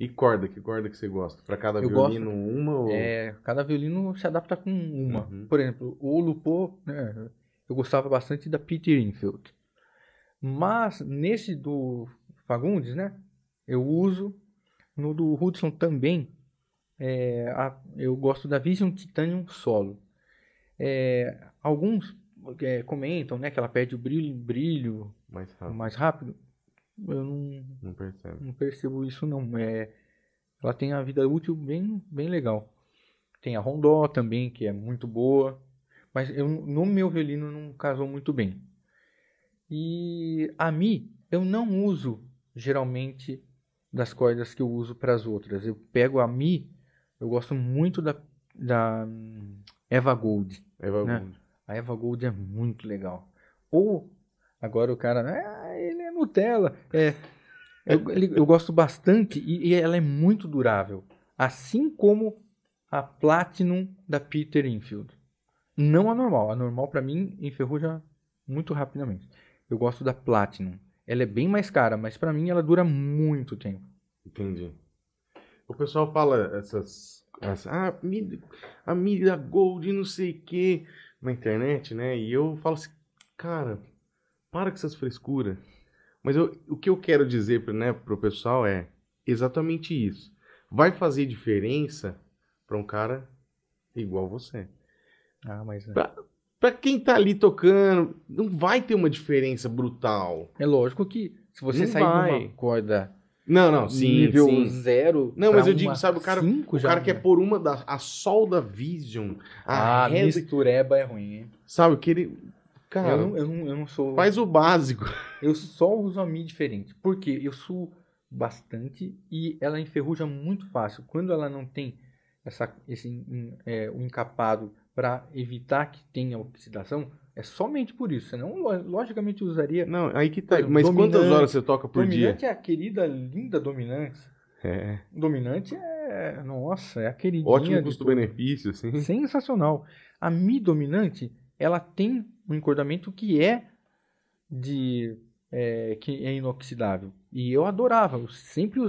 E corda, que corda que você gosta? Para cada eu violino gosto, uma? Ou... É, cada violino se adapta com uma. Uhum. Por exemplo, o Lupo, né, eu gostava bastante da Peter Infield. Mas nesse do Fagundes, né, eu uso. No do Hudson também, é, a, eu gosto da Vision Titanium Solo. É, alguns é, comentam né, que ela perde o brilho, brilho mais rápido. Mais rápido eu não, não, não percebo isso não. É, ela tem a vida útil bem, bem legal. Tem a Rondó também, que é muito boa. Mas eu, no meu violino não casou muito bem. E a Mi, eu não uso geralmente das cordas que eu uso para as outras. Eu pego a Mi, eu gosto muito da, da hum, Eva Gold. Eva né? Gold. A Eva Gold é muito legal. Ou, agora o cara, ah, Nutella. É, eu, eu gosto bastante e, e, ela é muito durável. Assim como a Platinum da Peter Infield. Não a normal. A normal, para mim, enferruja muito rapidamente. Eu gosto da Platinum. Ela é bem mais cara, mas para mim ela dura muito tempo. Entendi. O pessoal fala essas. essas ah, a mídia Gold, não sei o quê, na internet, né? E eu falo assim, cara, para com essas frescuras. Mas eu, o que eu quero dizer né, para o pessoal é exatamente isso. Vai fazer diferença para um cara igual você. Ah, mas. É. Pra, pra quem tá ali tocando, não vai ter uma diferença brutal. É lógico que se você não sair vai. de uma corda. Não, não, sim. Nível sim. zero. Não, mas eu digo, sabe, o cara, o cara quer é. pôr uma da. A Solda Vision. A, ah, Red... mistureba é ruim, hein? Sabe, que ele. Cara, eu não, eu não, eu não sou. Faz o básico. Eu só uso a Mi diferente. Porque eu suo bastante e ela enferruja muito fácil. Quando ela não tem essa, esse é, o encapado para evitar que tenha oxidação, é somente por isso. Você não logicamente usaria. Não, aí que tá. mas quantas horas você toca por dominante dia? Dominante é a querida, linda dominante. É. Dominante é. Nossa, é a queridinha. Ótimo custo-benefício, sim. Sensacional. A Mi dominante ela tem um encordamento que é de é, que é inoxidável. E eu adorava, eu sempre